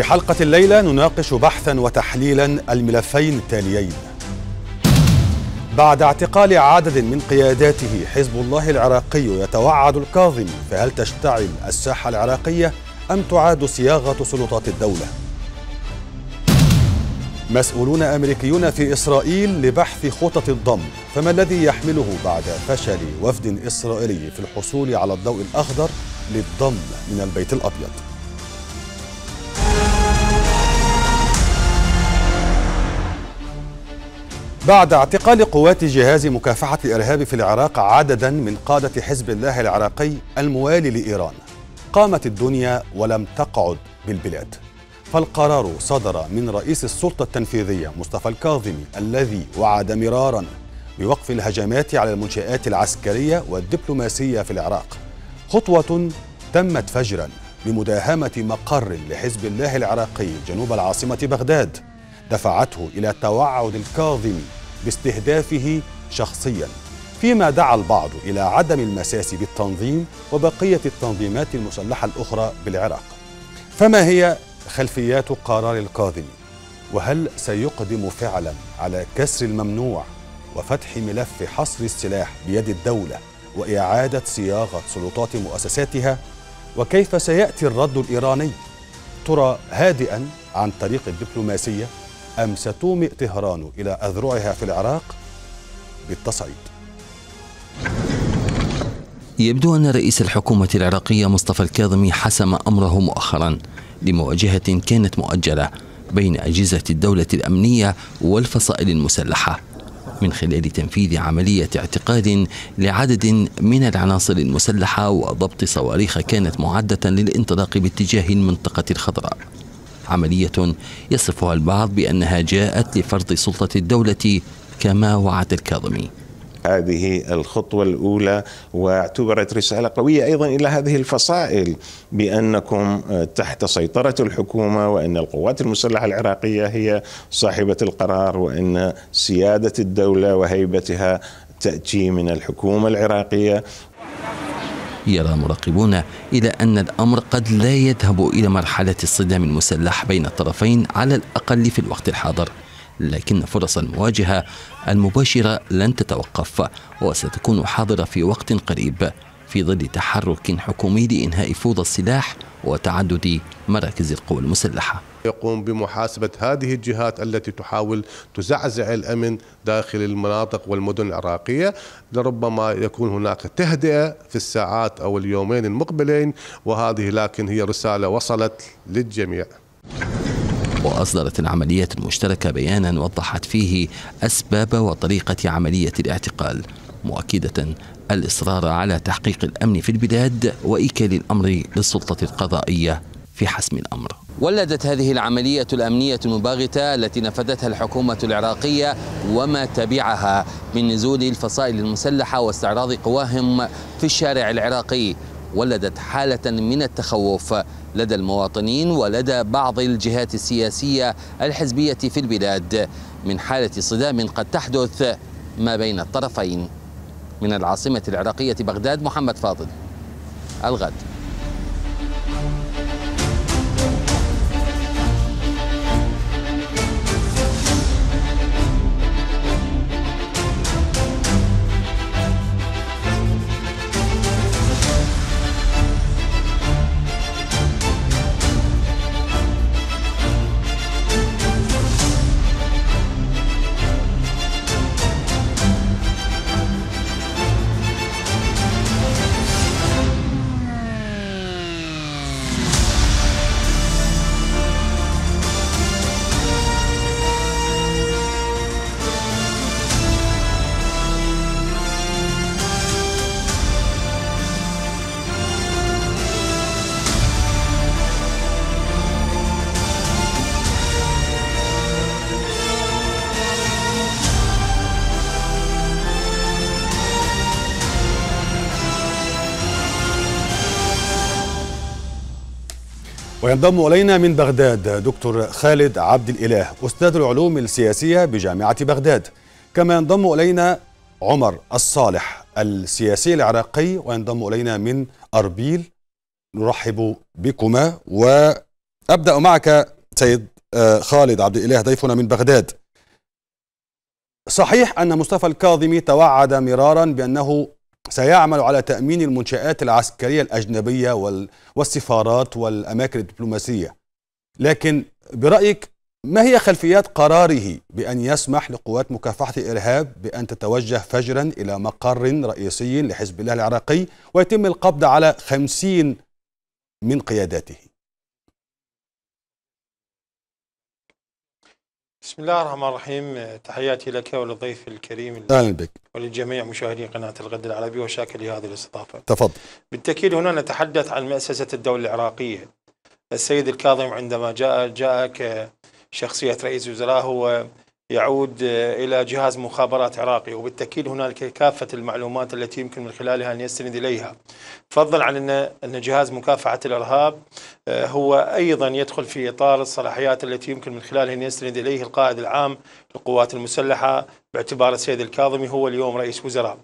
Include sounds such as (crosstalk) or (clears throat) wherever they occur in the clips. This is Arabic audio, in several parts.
في حلقة الليلة نناقش بحثا وتحليلا الملفين التاليين بعد اعتقال عدد من قياداته حزب الله العراقي يتوعد الكاظم فهل تشتعل الساحة العراقية أم تعاد صياغة سلطات الدولة؟ مسؤولون أمريكيون في إسرائيل لبحث خطط الضم فما الذي يحمله بعد فشل وفد إسرائيلي في الحصول على الضوء الأخضر للضم من البيت الأبيض؟ بعد اعتقال قوات جهاز مكافحة الإرهاب في العراق عددا من قادة حزب الله العراقي الموالي لإيران قامت الدنيا ولم تقعد بالبلاد فالقرار صدر من رئيس السلطة التنفيذية مصطفى الكاظمي الذي وعد مرارا بوقف الهجمات على المنشآت العسكرية والدبلوماسية في العراق خطوة تمت فجرا بمداهمة مقر لحزب الله العراقي جنوب العاصمة بغداد دفعته إلى التوعد الكاظم باستهدافه شخصيا فيما دعا البعض إلى عدم المساس بالتنظيم وبقية التنظيمات المسلحة الأخرى بالعراق فما هي خلفيات قرار الكاظم وهل سيقدم فعلا على كسر الممنوع وفتح ملف حصر السلاح بيد الدولة وإعادة صياغة سلطات مؤسساتها وكيف سيأتي الرد الإيراني ترى هادئا عن طريق الدبلوماسية أم ستومئ طهران إلى أذرعها في العراق بالتصعيد يبدو أن رئيس الحكومة العراقية مصطفى الكاظمي حسم أمره مؤخرا لمواجهة كانت مؤجلة بين أجهزة الدولة الأمنية والفصائل المسلحة من خلال تنفيذ عملية اعتقال لعدد من العناصر المسلحة وضبط صواريخ كانت معدة للانطلاق باتجاه المنطقة الخضراء عملية يصفها البعض بأنها جاءت لفرض سلطة الدولة كما وعد الكاظمي هذه الخطوة الأولى واعتبرت رسالة قوية أيضا إلى هذه الفصائل بأنكم تحت سيطرة الحكومة وأن القوات المسلحة العراقية هي صاحبة القرار وأن سيادة الدولة وهيبتها تأتي من الحكومة العراقية يرى المراقبون إلى أن الأمر قد لا يذهب إلى مرحلة الصدام المسلح بين الطرفين على الأقل في الوقت الحاضر لكن فرص المواجهة المباشرة لن تتوقف وستكون حاضرة في وقت قريب في ظل تحرك حكومي لإنهاء فوضى السلاح وتعدد مراكز القوى المسلحه يقوم بمحاسبة هذه الجهات التي تحاول تزعزع الأمن داخل المناطق والمدن العراقية لربما يكون هناك تهدئة في الساعات أو اليومين المقبلين وهذه لكن هي رسالة وصلت للجميع وأصدرت العملية المشتركة بيانا وضحت فيه أسباب وطريقة عملية الاعتقال مؤكدة الإصرار على تحقيق الأمن في البلاد وإيكال الأمر للسلطة القضائية في حسم الأمر ولدت هذه العملية الأمنية المباغتة التي نفذتها الحكومة العراقية وما تبعها من نزول الفصائل المسلحة واستعراض قواهم في الشارع العراقي ولدت حالة من التخوف لدى المواطنين ولدى بعض الجهات السياسية الحزبية في البلاد من حالة صدام قد تحدث ما بين الطرفين من العاصمة العراقية بغداد محمد فاضل الغد وينضم إلينا من بغداد دكتور خالد عبد الإله أستاذ العلوم السياسية بجامعة بغداد كما ينضم إلينا عمر الصالح السياسي العراقي وينضم إلينا من أربيل نرحب بكما وأبدأ معك سيد آه، خالد عبد الإله ضيفنا من بغداد صحيح أن مصطفى الكاظمي توعد مرارا بأنه سيعمل على تأمين المنشآت العسكرية الأجنبية والسفارات والأماكن الدبلوماسية لكن برأيك ما هي خلفيات قراره بأن يسمح لقوات مكافحة الإرهاب بأن تتوجه فجرا إلى مقر رئيسي لحزب الله العراقي ويتم القبض على خمسين من قياداته بسم الله الرحمن الرحيم تحياتي لك وللضيف الكريم اهلا بك ولجميع مشاهدي قناه الغد العربي وشاكر لهذه الاستضافه. تفضل. بالتاكيد هنا نتحدث عن مؤسسه الدوله العراقيه. السيد الكاظم عندما جاء جاء كشخصيه رئيس وزراء هو يعود إلى جهاز مخابرات عراقي وبالتأكيد هنالك كافة المعلومات التي يمكن من خلالها أن يستند إليها فضلا عن أن أن جهاز مكافحة الإرهاب آه، هو أيضا يدخل في إطار الصلاحيات التي يمكن من خلالها أن يستند إليه القائد العام للقوات المسلحة باعتبار السيد الكاظمي هو اليوم رئيس وزراء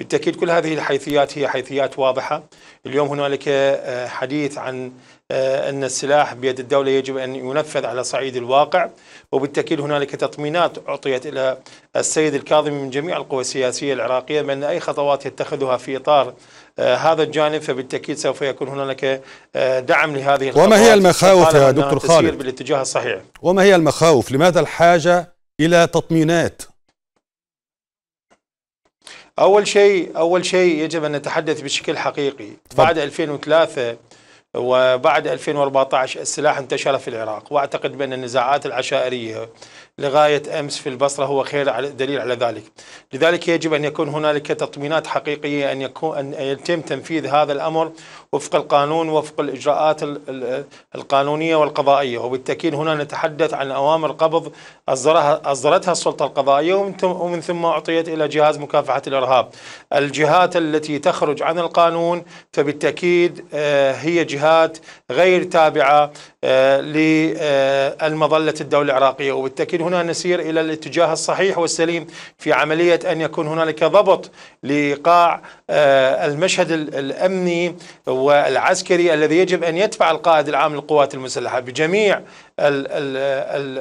بالتأكيد كل هذه الحيثيات هي حيثيات واضحة اليوم هنالك آه، حديث عن آه، أن السلاح بيد الدولة يجب أن ينفذ على صعيد الواقع وبالتأكيد هنالك تطمينات أعطيت إلى السيد الكاظمي من جميع القوى السياسية العراقية بأن أي خطوات يتخذها في إطار آه، هذا الجانب فبالتأكيد سوف يكون هنالك دعم لهذه الخطوات وما هي المخاوف يا دكتور خالد بالاتجاه الصحيح وما هي المخاوف لماذا الحاجة إلى تطمينات أول شيء أول شيء يجب أن نتحدث بشكل حقيقي طبعا. بعد 2003 وبعد 2014 السلاح انتشر في العراق وأعتقد بأن النزاعات العشائرية لغاية أمس في البصرة هو خير على دليل على ذلك لذلك يجب أن يكون هنالك تطمينات حقيقية أن, يكون أن يتم تنفيذ هذا الأمر وفق القانون وفق الإجراءات القانونية والقضائية وبالتأكيد هنا نتحدث عن أوامر قبض أصدرتها السلطة القضائية ومن ثم أعطيت إلى جهاز مكافحة الإرهاب الجهات التي تخرج عن القانون فبالتأكيد آه، هي جهات غير تابعة آه، للمظلة الدولة العراقية وبالتأكيد هنا نسير إلى الاتجاه الصحيح والسليم في عملية أن يكون هنالك ضبط لقاع آه، المشهد الأمني والعسكري الذي يجب أن يدفع القائد العام للقوات المسلحة بجميع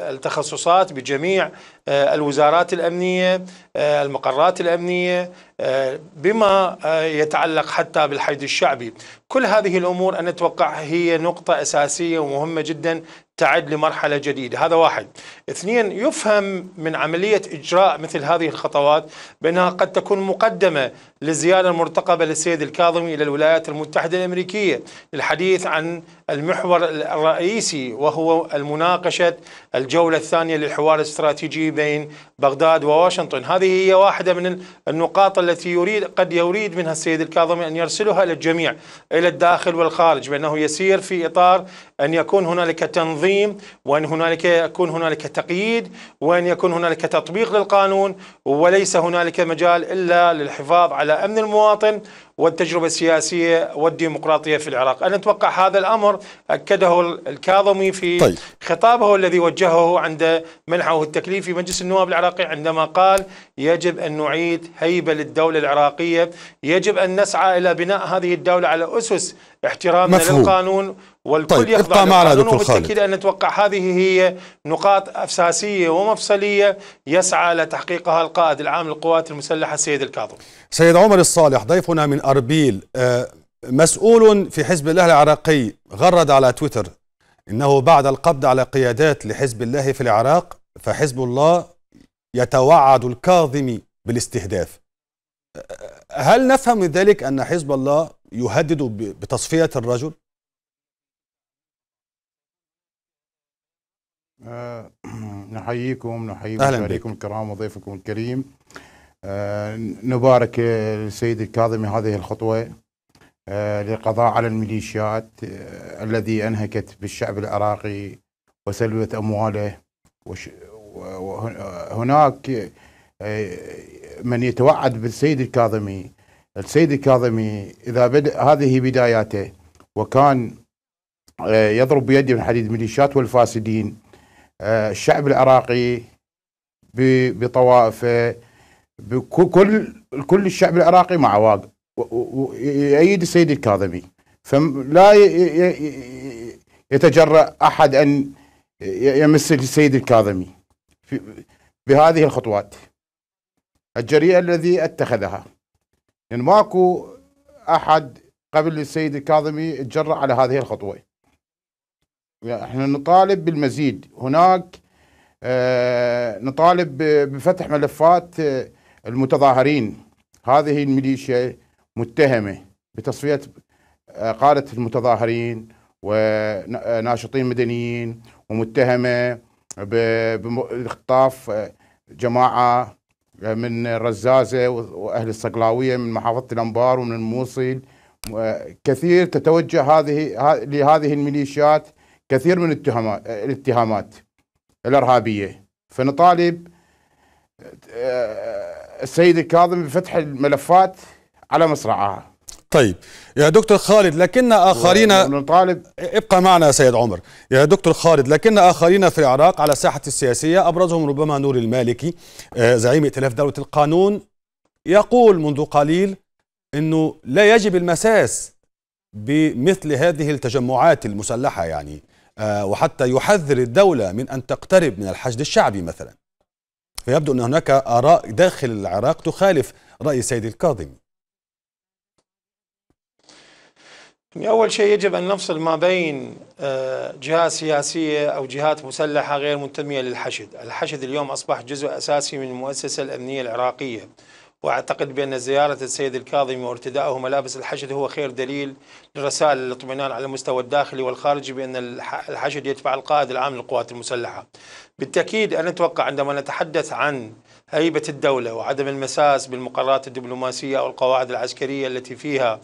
التخصصات بجميع آه، الوزارات الأمنية آه، المقرات الأمنية آه، بما يتعلق حتى بالحيد الشعبي كل هذه الأمور أنا أتوقع هي نقطة أساسية ومهمة جدا تعد لمرحلة جديدة هذا واحد اثنين يفهم من عملية إجراء مثل هذه الخطوات بأنها قد تكون مقدمة للزيارة المرتقبة للسيد الكاظمي إلى الولايات المتحدة الأمريكية للحديث عن المحور الرئيسي وهو الم مناقشة الجولة الثانية للحوار الاستراتيجي بين بغداد وواشنطن هذه هي واحدة من النقاط التي يريد قد يريد منها السيد الكاظمي أن يرسلها للجميع إلى الداخل والخارج بأنه يسير في إطار أن يكون هنالك تنظيم وأن هنالك يكون هنالك تقييد وأن يكون هنالك تطبيق للقانون وليس هنالك مجال إلا للحفاظ على أمن المواطن والتجربة السياسية والديمقراطية في العراق أنا أتوقع هذا الأمر أكده الكاظمي في طيب. خطابه الذي وجهه عند منحه التكليف في مجلس النواب العراقي عندما قال يجب أن نعيد هيبة للدولة العراقية يجب أن نسعى إلى بناء هذه الدولة على أسس احترامنا مفهوم. للقانون والكل طيب يخضع معنا دكتور خالد أن نتوقع هذه هي نقاط أساسية ومفصلية يسعى لتحقيقها القائد العام للقوات المسلحة السيد الكاظم سيد عمر الصالح ضيفنا من أربيل آه، مسؤول في حزب الله العراقي غرد على تويتر إنه بعد القبض على قيادات لحزب الله في العراق فحزب الله يتوعد الكاظمي بالاستهداف آه، هل نفهم من ذلك أن حزب الله يهدد بتصفية الرجل؟ آه، (clears throat) نحييكم نحيي مشاهديكم الكرام وضيفكم الكريم آه، نبارك للسيد الكاظمي هذه الخطوة آه، للقضاء على الميليشيات الذي أنهكت بالشعب العراقي وسلبت أمواله وهناك من يتوعد بالسيد الكاظمي السيد الكاظمي إذا بدأ هذه بداياته وكان يضرب بيده من حديد الميليشيات والفاسدين آه، الشعب العراقي بطوائفه بكل كل الشعب العراقي مع واق يأيد السيد الكاظمي فلا يتجرأ أحد أن يمس السيد الكاظمي بهذه الخطوات الجريئة الذي اتخذها لأن يعني ماكو أحد قبل السيد الكاظمي تجرأ على هذه الخطوة يعني احنا نطالب بالمزيد هناك آه، نطالب بفتح ملفات آه، المتظاهرين هذه الميليشيا متهمة بتصفية آه، قادة المتظاهرين وناشطين مدنيين ومتهمة باختطاف جماعة من الرزازة وأهل الصقلاوية من محافظة الأنبار ومن الموصل كثير تتوجه هذه لهذه الميليشيات كثير من الاتهامات الارهابيه فنطالب آه، السيد الكاظم بفتح الملفات على مصراعها طيب يا دكتور خالد لكن اخرين نطالب ابقى معنا سيد عمر يا دكتور خالد لكن اخرين في العراق على الساحه السياسيه ابرزهم ربما نور المالكي آه، زعيم ائتلاف دوله القانون يقول منذ قليل انه لا يجب المساس بمثل هذه التجمعات المسلحه يعني آه، وحتى يحذر الدولة من أن تقترب من الحشد الشعبي مثلا فيبدو أن هناك آراء داخل العراق تخالف رأي سيد الكاظمي أول شيء يجب أن نفصل ما بين آه، جهات سياسية أو جهات مسلحة غير منتمية للحشد الحشد اليوم أصبح جزء أساسي من المؤسسة الأمنية العراقية وأعتقد بأن زيارة السيد الكاظمي وارتدائه ملابس الحشد هو خير دليل لرسائل الاطمئنان على المستوى الداخلي والخارجي بأن الحشد يتبع القائد العام للقوات المسلحة بالتأكيد أنا أتوقع عندما نتحدث عن هيبة الدولة وعدم المساس بالمقررات الدبلوماسية أو القواعد العسكرية التي فيها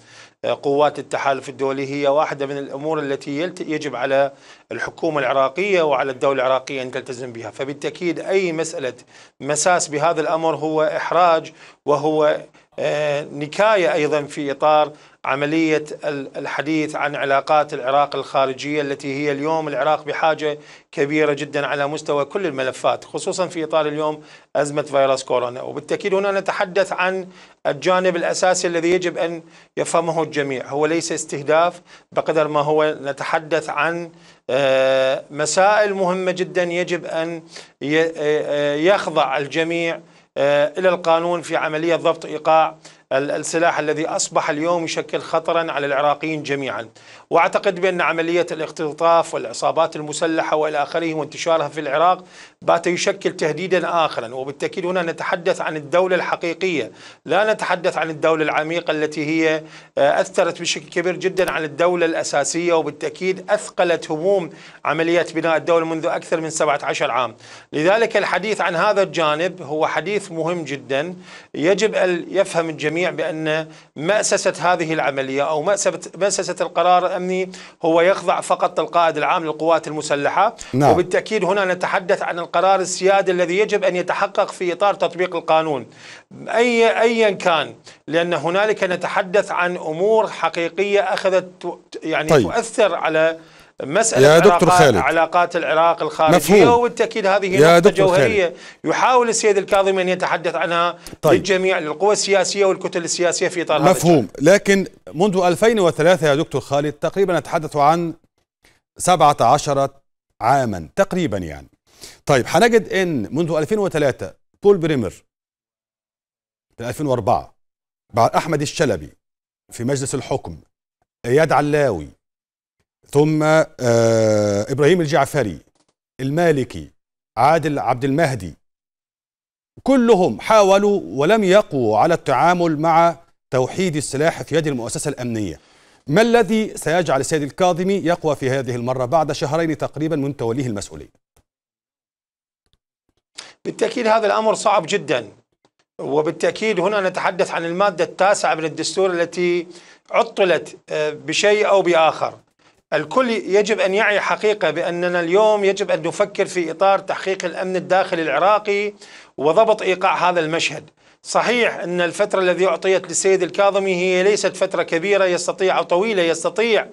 قوات التحالف الدولي هي واحدة من الأمور التي يجب على الحكومة العراقية وعلى الدولة العراقية أن تلتزم بها فبالتأكيد أي مسألة مساس بهذا الأمر هو إحراج وهو آه، نكاية أيضا في إطار عملية الحديث عن علاقات العراق الخارجية التي هي اليوم العراق بحاجة كبيرة جدا على مستوى كل الملفات خصوصا في إطار اليوم أزمة فيروس كورونا وبالتأكيد هنا نتحدث عن الجانب الأساسي الذي يجب أن يفهمه الجميع هو ليس استهداف بقدر ما هو نتحدث عن آه، مسائل مهمة جدا يجب أن آه، آه، يخضع الجميع إلى القانون في عملية ضبط إيقاع السلاح الذي أصبح اليوم يشكل خطرا على العراقيين جميعا وأعتقد بأن عملية الاختطاف والعصابات المسلحة وإلى آخره وانتشارها في العراق بات يشكل تهديدا آخرا وبالتأكيد هنا نتحدث عن الدولة الحقيقية لا نتحدث عن الدولة العميقة التي هي آه، أثرت بشكل كبير جدا على الدولة الأساسية وبالتأكيد أثقلت هموم عملية بناء الدولة منذ أكثر من 17 عام لذلك الحديث عن هذا الجانب هو حديث مهم جدا يجب أن يفهم الجميع بأن مأسسة هذه العملية أو مأسسة القرار الأمني هو يخضع فقط القائد العام للقوات المسلحة نعم. وبالتأكيد هنا نتحدث عن قرار السيادة الذي يجب أن يتحقق في إطار تطبيق القانون أي أيا كان لأن هنالك نتحدث عن أمور حقيقية أخذت يعني طيب. تؤثر على مسألة يا دكتور خالد علاقات العراق الخارجية مفهوم. وبالتأكيد هذه يا نقطة جوهرية يحاول السيد الكاظمي أن يتحدث عنها طيب. للجميع للقوى السياسية والكتل السياسية في إطار مفهوم لكن منذ 2003 يا دكتور خالد تقريبا نتحدث عن 17 عاما تقريبا يعني طيب هنجد ان منذ 2003 بول بريمر في 2004 بعد احمد الشلبي في مجلس الحكم اياد علاوي ثم آه ابراهيم الجعفري المالكي عادل عبد المهدي كلهم حاولوا ولم يقوا على التعامل مع توحيد السلاح في يد المؤسسه الامنيه ما الذي سيجعل السيد الكاظمي يقوى في هذه المره بعد شهرين تقريبا من توليه المسؤوليه بالتأكيد هذا الأمر صعب جدا وبالتأكيد هنا نتحدث عن المادة التاسعة من الدستور التي عطلت آه، بشيء أو بآخر الكل يجب أن يعي حقيقة بأننا اليوم يجب أن نفكر في إطار تحقيق الأمن الداخلي العراقي وضبط إيقاع هذا المشهد صحيح أن الفترة التي أعطيت للسيد الكاظمي هي ليست فترة كبيرة يستطيع أو طويلة يستطيع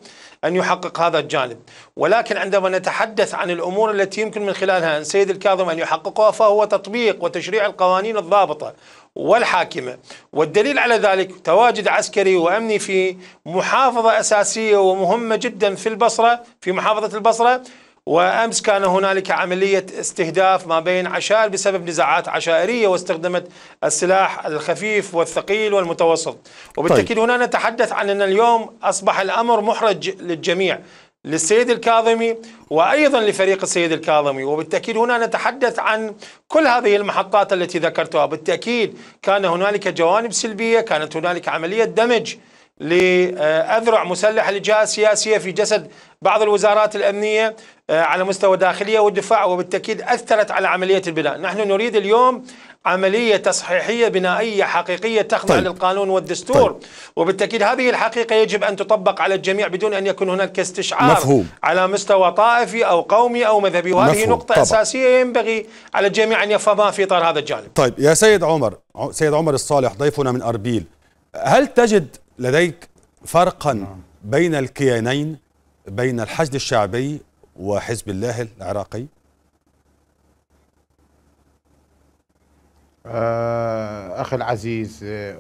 أن يحقق هذا الجانب ولكن عندما نتحدث عن الأمور التي يمكن من خلالها أن سيد الكاظم أن يحققها فهو تطبيق وتشريع القوانين الضابطة والحاكمة والدليل على ذلك تواجد عسكري وأمني في محافظة أساسية ومهمة جدا في البصرة في محافظة البصرة وأمس كان هنالك عملية استهداف ما بين عشائر بسبب نزاعات عشائرية واستخدمت السلاح الخفيف والثقيل والمتوسط وبالتأكيد طيب. هنا نتحدث عن أن اليوم أصبح الأمر محرج للجميع للسيد الكاظمي وايضا لفريق السيد الكاظمي وبالتاكيد هنا نتحدث عن كل هذه المحطات التي ذكرتها بالتاكيد كان هنالك جوانب سلبيه كانت هنالك عمليه دمج لأذرع مسلحة لجهات سياسية في جسد بعض الوزارات الأمنية آه، على مستوى داخلية والدفاع وبالتأكيد أثرت على عملية البناء نحن نريد اليوم عملية تصحيحية بنائية حقيقية تخضع طيب. للقانون والدستور طيب. وبالتأكيد هذه الحقيقة يجب أن تطبق على الجميع بدون أن يكون هناك استشعار مفهوم. على مستوى طائفي أو قومي أو مذهبي وهذه مفهوم. نقطة طبع. أساسية ينبغي على الجميع أن يفهمها في إطار هذا الجانب طيب يا سيد عمر سيد عمر الصالح ضيفنا من أربيل هل تجد لديك فرقا نعم. بين الكيانين بين الحشد الشعبي وحزب الله العراقي آه، أخي العزيز آه،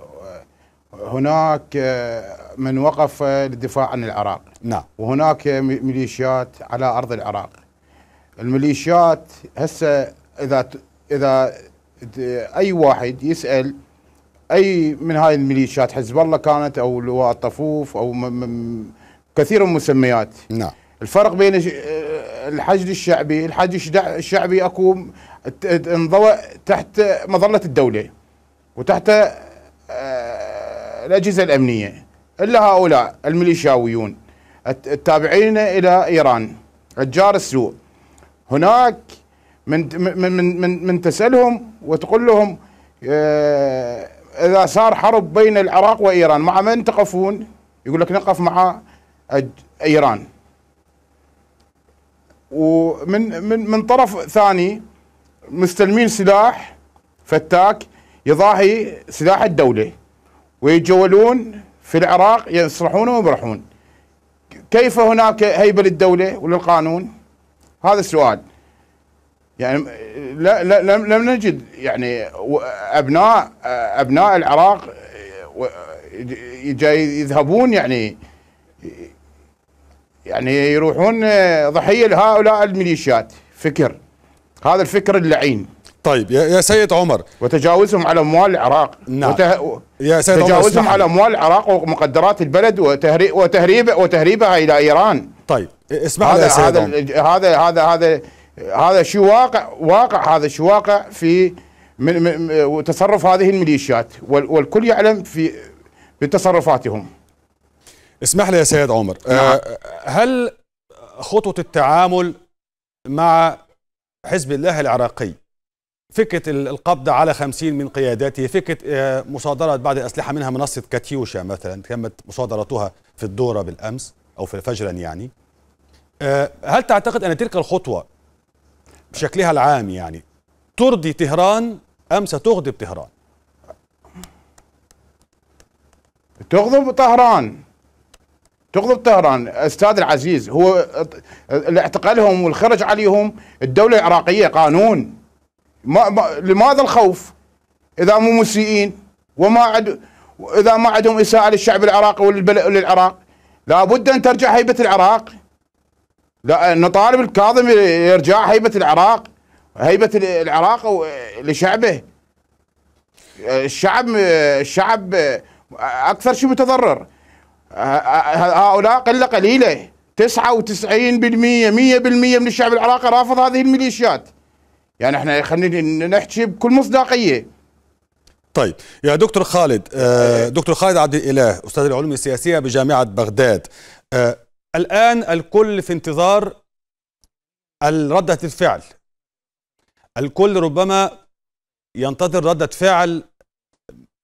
هناك آه، من وقف للدفاع عن العراق نعم وهناك ميليشيات على أرض العراق الميليشيات هسه إذا إذا أي واحد يسأل اي من هاي الميليشيات حزب الله كانت او لواء الطفوف او كثير من المسميات نعم الفرق بين آه، الحشد الشعبي الحشد الشعبي اكو انضوى تحت مظله الدوله وتحت آه، الاجهزه الامنيه الا هؤلاء الميليشياويون التابعين الى ايران الجار السوء هناك من من من, من تسالهم وتقول لهم آه، اذا صار حرب بين العراق وايران مع من تقفون؟ يقول لك نقف مع ايران ومن من من طرف ثاني مستلمين سلاح فتاك يضاهي سلاح الدوله ويتجولون في العراق يسرحون ويبرحون كيف هناك هيبه للدوله وللقانون؟ هذا السؤال يعني لا لا لم, لم نجد يعني ابناء ابناء العراق جاي يذهبون يعني يعني يروحون ضحيه لهؤلاء الميليشيات فكر هذا الفكر اللعين طيب يا سيد عمر وتجاوزهم على اموال العراق نعم وته... يا سيد تجاوزهم عمر على اموال العراق ومقدرات البلد وتهريب وتهريب وتهريبها الى ايران طيب اسمح لي يا سيد هذا هذا هذا هذا هذا شيء واقع واقع هذا شيء واقع في من من تصرف هذه الميليشيات والكل يعلم في بتصرفاتهم اسمح لي يا سيد عمر آه، نعم. هل خطوه التعامل مع حزب الله العراقي فكرة القبض على خمسين من قياداته فكرة آه، مصادرة بعض الأسلحة منها منصة كاتيوشا مثلا تمت مصادرتها في الدورة بالأمس أو في فجرا يعني آه، هل تعتقد أن تلك الخطوة بشكلها العام يعني ترضي طهران أم ستغضب طهران تغضب طهران تغضب طهران استاذ العزيز هو الاعتقالهم والخرج عليهم الدوله العراقيه قانون ما ما لماذا الخوف اذا مو مسيئين وما عد اذا ما عندهم اساءه للشعب العراقي وللعراق لابد ان ترجع هيبه العراق لا نطالب الكاظم ارجاع هيبه العراق هيبه العراق لشعبه الشعب الشعب اكثر شيء متضرر هؤلاء قله قليله 99% 100% من الشعب العراقي رافض هذه الميليشيات يعني احنا خلينا نحكي بكل مصداقيه طيب يا دكتور خالد آه، إيه. دكتور خالد عبد الاله استاذ العلوم السياسيه بجامعه بغداد آه، الآن الكل في انتظار ردة الفعل الكل ربما ينتظر ردة فعل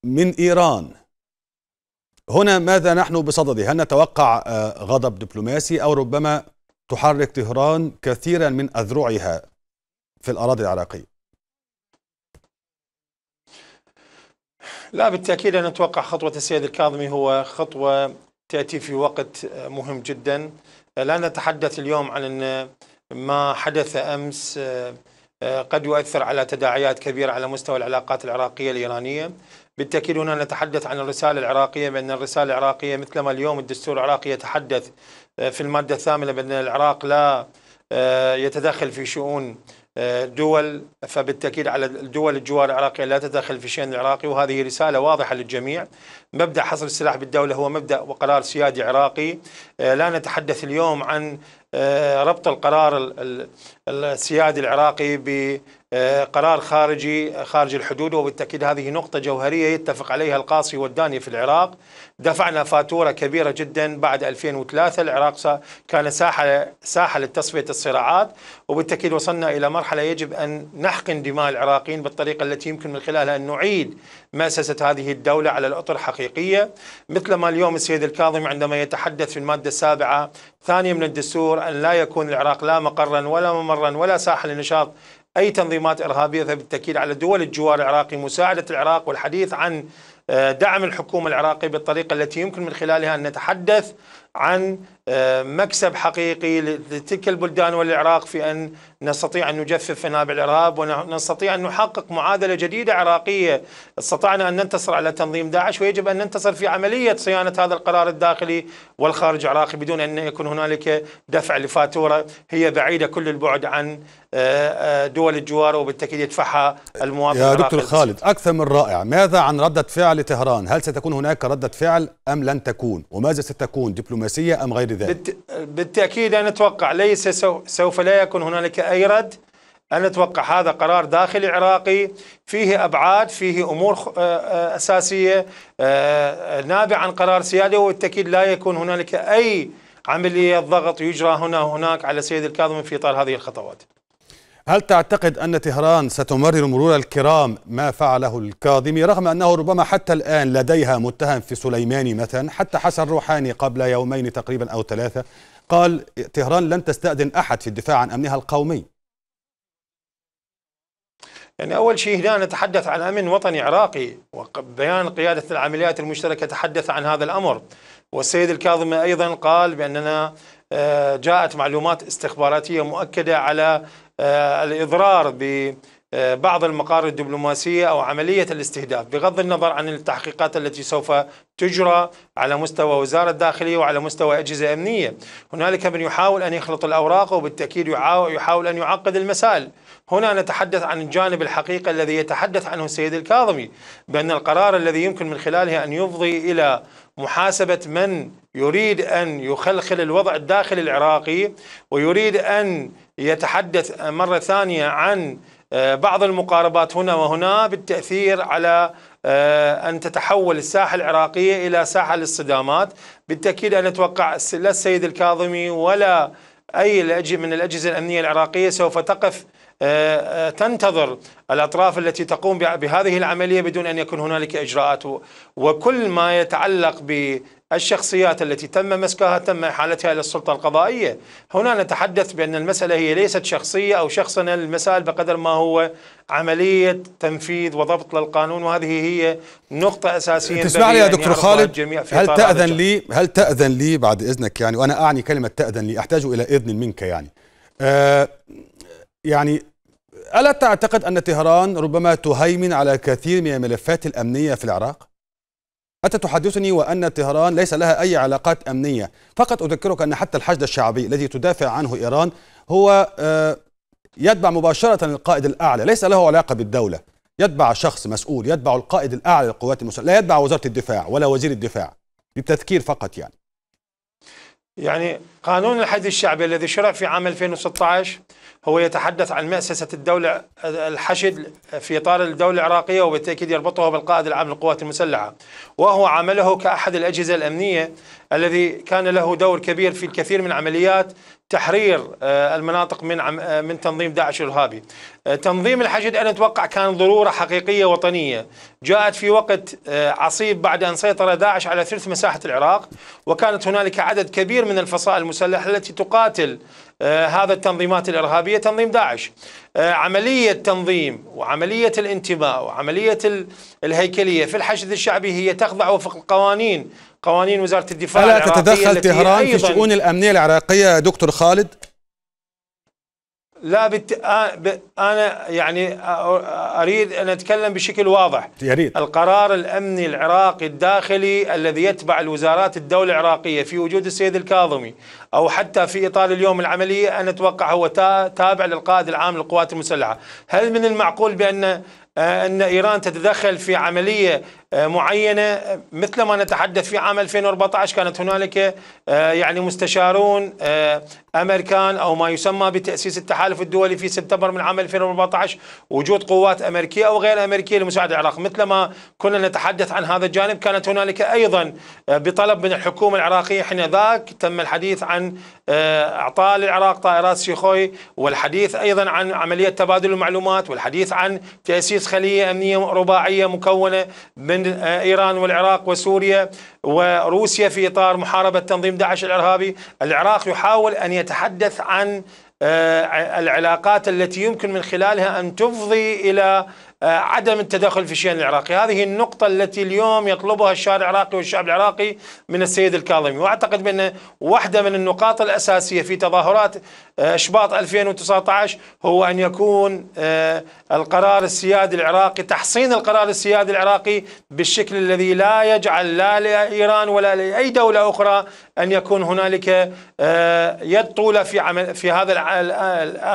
من إيران هنا ماذا نحن بصدده هل نتوقع آه، غضب دبلوماسي أو ربما تحرك طهران كثيرا من أذرعها في الأراضي العراقية لا بالتأكيد أنا أتوقع خطوة السيد الكاظمي هو خطوة تأتي في وقت آه، مهم جدا آه، لا نتحدث اليوم عن أن آه، ما حدث أمس قد يؤثر على تداعيات كبيرة على مستوى العلاقات العراقية الإيرانية بالتأكيد هنا نتحدث عن الرسالة العراقية بأن الرسالة العراقية مثلما اليوم الدستور العراقي يتحدث في المادة الثامنة بأن العراق لا يتدخل في شؤون دول فبالتأكيد على الدول الجوار العراقية لا تتدخل في الشان العراقي وهذه رسالة واضحة للجميع مبدأ حصر السلاح بالدولة هو مبدأ وقرار سيادي عراقي آه، لا نتحدث اليوم عن آه، ربط القرار السيادي العراقي بقرار خارجي خارج الحدود وبالتأكيد هذه نقطة جوهرية يتفق عليها القاصي والداني في العراق دفعنا فاتورة كبيرة جدا بعد 2003 العراق كان ساحة, ساحة لتصفية الصراعات وبالتأكيد وصلنا إلى مرحلة يجب أن نحقن دماء العراقيين بالطريقة التي يمكن من خلالها أن نعيد مأسسة هذه الدولة على الأطر الحقيقية مثل ما اليوم السيد الكاظم عندما يتحدث في المادة السابعة ثانيا من الدستور أن لا يكون العراق لا مقرا ولا ممرا ولا ساحة لنشاط أي تنظيمات إرهابية فبالتأكيد على دول الجوار العراقي مساعدة العراق والحديث عن آه، دعم الحكومة العراقية بالطريقة التي يمكن من خلالها أن نتحدث عن آه، مكسب حقيقي لتلك البلدان والعراق في أن نستطيع أن نجفف منابع الإرهاب ونستطيع أن نحقق معادلة جديدة عراقية استطعنا أن ننتصر على تنظيم داعش ويجب أن ننتصر في عملية صيانة هذا القرار الداخلي والخارج العراقي بدون أن يكون هنالك دفع لفاتورة هي بعيدة كل البعد عن آه، آه، دول الجوار وبالتأكيد يدفعها المواطن يا دكتور خالد أكثر من رائع ماذا عن ردة فعل طهران هل ستكون هناك ردة فعل أم لن تكون وماذا ستكون دبلوماسية أم غير ذلك بالتأكيد أنا أتوقع ليس سوف لا يكون هنالك أي رد أنا أتوقع هذا قرار داخلي عراقي فيه أبعاد فيه أمور آه، آه، أساسية آه، نابع عن قرار سيادي وبالتأكيد لا يكون هنالك أي عملية ضغط يجرى هنا وهناك على سيد الكاظم في إطار هذه الخطوات هل تعتقد أن تهران ستمرر مرور الكرام ما فعله الكاظمي رغم أنه ربما حتى الآن لديها متهم في سليماني مثلا حتى حسن روحاني قبل يومين تقريبا أو ثلاثة قال تهران لن تستأذن أحد في الدفاع عن أمنها القومي يعني أول شيء هنا نتحدث عن أمن وطني عراقي وبيان قيادة العمليات المشتركة تحدث عن هذا الأمر والسيد الكاظمي أيضا قال بأننا آه، جاءت معلومات استخباراتية مؤكدة على آه، الإضرار ببعض آه، المقار الدبلوماسية أو عملية الاستهداف بغض النظر عن التحقيقات التي سوف تجرى على مستوى وزارة الداخلية وعلى مستوى أجهزة أمنية هنالك من يحاول أن يخلط الأوراق وبالتأكيد يحاول أن يعقد المسائل هنا نتحدث عن الجانب الحقيقي الذي يتحدث عنه السيد الكاظمي بأن القرار الذي يمكن من خلاله أن يفضي إلى محاسبة من يريد أن يخلخل الوضع الداخلي العراقي ويريد أن يتحدث مرة ثانية عن آه، بعض المقاربات هنا وهنا بالتأثير على آه، أن تتحول الساحة العراقية إلى ساحة للصدامات بالتأكيد أنا أتوقع لا السيد الكاظمي ولا أي من الأجهزة الأمنية العراقية سوف تقف آه، تنتظر الأطراف التي تقوم بهذه العملية بدون أن يكون هنالك إجراءات وكل ما يتعلق ب الشخصيات التي تم مسكها تم إحالتها إلى السلطة القضائية هنا نتحدث بأن المسألة هي ليست شخصية أو شخصا المسائل بقدر ما هو عملية تنفيذ وضبط للقانون وهذه هي نقطة أساسية تسمع لي يا يعني دكتور خالد هل تأذن لي هل تأذن لي بعد إذنك يعني وأنا أعني كلمة تأذن لي أحتاج إلى إذن منك يعني آه يعني ألا تعتقد أن طهران ربما تهيمن على كثير من الملفات الأمنية في العراق؟ أنت تحدثني وأن طهران ليس لها أي علاقات أمنية فقط أذكرك أن حتى الحشد الشعبي الذي تدافع عنه إيران هو آه، يتبع مباشرة القائد الأعلى ليس له علاقة بالدولة يتبع شخص مسؤول يتبع القائد الأعلى للقوات المسلحة لا يتبع وزارة الدفاع ولا وزير الدفاع للتذكير فقط يعني يعني قانون الحشد الشعبي الذي شرع في عام 2016 هو يتحدث عن مأسسة الدولة الحشد في إطار الدولة العراقية وبالتأكيد يربطه بالقائد العام للقوات المسلحة وهو عمله كأحد الأجهزة الأمنية الذي كان له دور كبير في الكثير من عمليات تحرير آه، المناطق من آه، من تنظيم داعش الارهابي. آه، تنظيم الحشد انا اتوقع كان ضروره حقيقيه وطنيه، جاءت في وقت عصيب بعد ان سيطر داعش على ثلث مساحه العراق، وكانت هنالك عدد كبير من الفصائل المسلحه التي تقاتل آه، هذا التنظيمات الإرهابية تنظيم داعش آه، عملية تنظيم وعملية الانتماء وعملية الهيكلية في الحشد الشعبي هي تخضع وفق القوانين قوانين وزارة الدفاع ألا تتدخل تهران في الشؤون الأمنية العراقية دكتور خالد؟ لا بت... انا يعني اريد ان اتكلم بشكل واضح يريد. القرار الامني العراقي الداخلي الذي يتبع الوزارات الدوله العراقيه في وجود السيد الكاظمي او حتى في اطار اليوم العمليه انا اتوقع هو تابع للقائد العام للقوات المسلحه، هل من المعقول بان آه، أن إيران تتدخل في عملية آه، معينة مثل ما نتحدث في عام 2014 كانت هنالك آه، يعني مستشارون أمريكان أو ما يسمى بتأسيس التحالف الدولي في سبتمبر من عام 2014 وجود قوات أمريكية أو غير أمريكية لمساعدة العراق مثل ما كنا نتحدث عن هذا الجانب كانت هنالك أيضا بطلب من الحكومة العراقية حينذاك تم الحديث عن إعطاء للعراق طائرات سيخوي والحديث أيضا عن عملية تبادل المعلومات والحديث عن تأسيس خلية أمنية رباعية مكونة من إيران والعراق وسوريا وروسيا في إطار محاربة تنظيم داعش الإرهابي العراق يحاول أن يتحدث عن آه، العلاقات التي يمكن من خلالها أن تفضي إلى آه، عدم التدخل في الشأن العراقي هذه النقطة التي اليوم يطلبها الشارع العراقي والشعب العراقي من السيد الكاظمي وأعتقد بأن واحدة من النقاط الأساسية في تظاهرات آه، شباط 2019 هو أن يكون آه، القرار السيادي العراقي تحصين القرار السيادي العراقي بالشكل الذي لا يجعل لا لإيران ولا لأي دولة أخرى أن يكون هنالك آه، يد طولة في عمل في هذا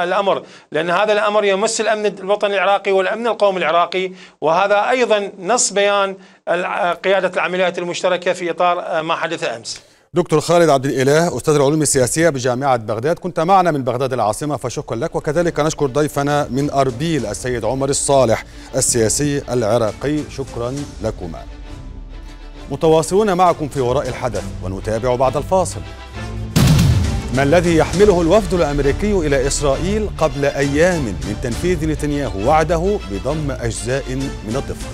الأمر لأن هذا الأمر يمس الأمن الوطني العراقي والأمن القومي العراقي وهذا أيضا نص بيان قيادة العمليات المشتركة في إطار آه، ما حدث أمس دكتور خالد عبد الإله أستاذ العلوم السياسية بجامعة بغداد كنت معنا من بغداد العاصمة فشكرا لك وكذلك نشكر ضيفنا من أربيل السيد عمر الصالح السياسي العراقي شكرا لكما متواصلون معكم في وراء الحدث ونتابع بعد الفاصل ما الذي يحمله الوفد الامريكي الى اسرائيل قبل ايام من تنفيذ نتنياهو وعده بضم اجزاء من الضفه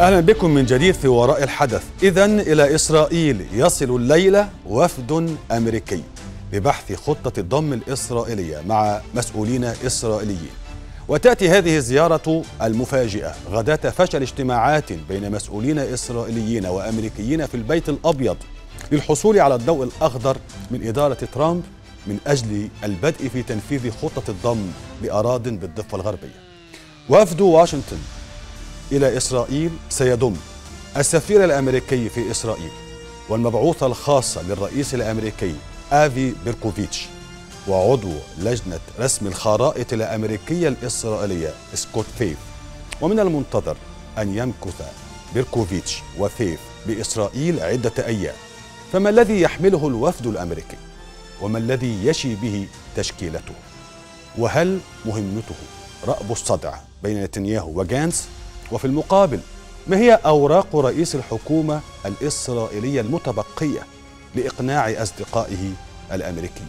اهلا بكم من جديد في وراء الحدث اذا الى اسرائيل يصل الليله وفد امريكي ببحث خطة الضم الإسرائيلية مع مسؤولين إسرائيليين وتأتي هذه الزيارة المفاجئة غداة فشل اجتماعات بين مسؤولين إسرائيليين وأمريكيين في البيت الأبيض للحصول على الضوء الأخضر من إدارة ترامب من أجل البدء في تنفيذ خطة الضم لأراضٍ بالضفة الغربية. وفد واشنطن إلى إسرائيل سيضم السفير الأمريكي في إسرائيل والمبعوث الخاصة للرئيس الأمريكي آفي بيركوفيتش وعضو لجنة رسم الخرائط الأمريكية الإسرائيلية سكوت فيف ومن المنتظر أن يمكث بيركوفيتش وفيف بإسرائيل عدة أيام فما الذي يحمله الوفد الأمريكي وما الذي يشي به تشكيلته وهل مهمته رأب الصدع بين نتنياهو وجانس وفي المقابل ما هي أوراق رئيس الحكومة الإسرائيلية المتبقية لإقناع أصدقائه الأمريكيين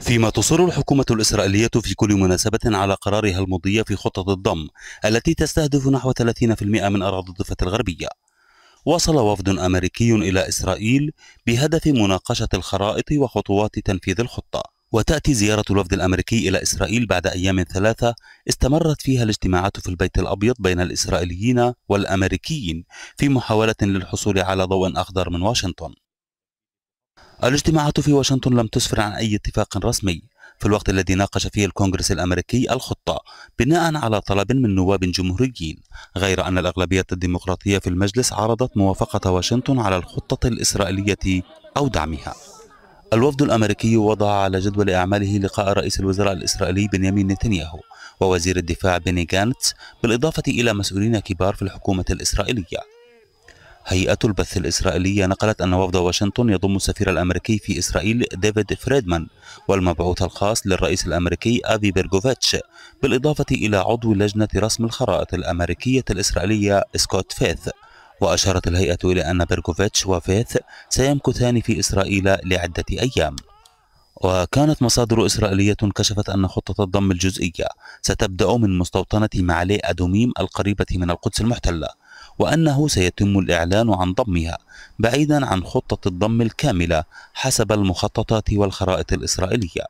فيما تصر الحكومة الإسرائيلية في كل مناسبة على قرارها المضي في خطة الضم التي تستهدف نحو 30% من أراضي الضفة الغربية وصل وفد أمريكي إلى إسرائيل بهدف مناقشة الخرائط وخطوات تنفيذ الخطة وتأتي زيارة الوفد الأمريكي إلى إسرائيل بعد أيام ثلاثة استمرت فيها الاجتماعات في البيت الأبيض بين الإسرائيليين والأمريكيين في محاولة للحصول على ضوء أخضر من واشنطن الاجتماعات في واشنطن لم تسفر عن أي اتفاق رسمي في الوقت الذي ناقش فيه الكونغرس الأمريكي الخطة بناء على طلب من نواب جمهوريين غير أن الأغلبية الديمقراطية في المجلس عرضت موافقة واشنطن على الخطة الإسرائيلية أو دعمها الوفد الأمريكي وضع على جدول أعماله لقاء رئيس الوزراء الإسرائيلي بنيامين نتنياهو ووزير الدفاع بني جانتس بالإضافة إلى مسؤولين كبار في الحكومة الإسرائيلية هيئة البث الإسرائيلية نقلت أن وفد واشنطن يضم السفير الأمريكي في إسرائيل ديفيد فريدمان والمبعوث الخاص للرئيس الأمريكي أبي بيرجوفيتش بالإضافة إلى عضو لجنة رسم الخرائط الأمريكية الإسرائيلية سكوت فيث وأشارت الهيئة إلى أن بيركوفيتش وفيث سيمكثان في إسرائيل لعدة أيام وكانت مصادر إسرائيلية كشفت أن خطة الضم الجزئية ستبدأ من مستوطنة معالي أدوميم القريبة من القدس المحتلة وأنه سيتم الإعلان عن ضمها بعيدا عن خطة الضم الكاملة حسب المخططات والخرائط الإسرائيلية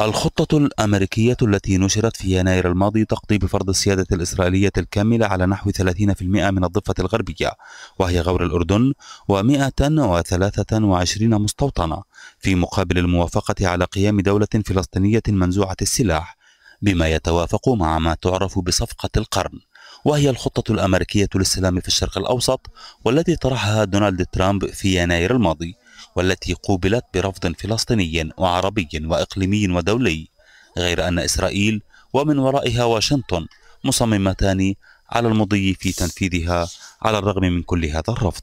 الخطة الأمريكية التي نشرت في يناير الماضي تقضي بفرض السيادة الإسرائيلية الكاملة على نحو 30% من الضفة الغربية وهي غور الأردن و123 مستوطنة في مقابل الموافقة على قيام دولة فلسطينية منزوعة السلاح بما يتوافق مع ما تعرف بصفقة القرن وهي الخطة الأمريكية للسلام في الشرق الأوسط والتي طرحها دونالد ترامب في يناير الماضي والتي قوبلت برفض فلسطيني وعربي وإقليمي ودولي غير أن إسرائيل ومن ورائها واشنطن مصممتان على المضي في تنفيذها على الرغم من كل هذا الرفض